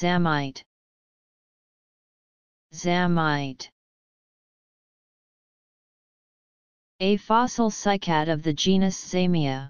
Zamite Zamite A fossil cycad of the genus Zamia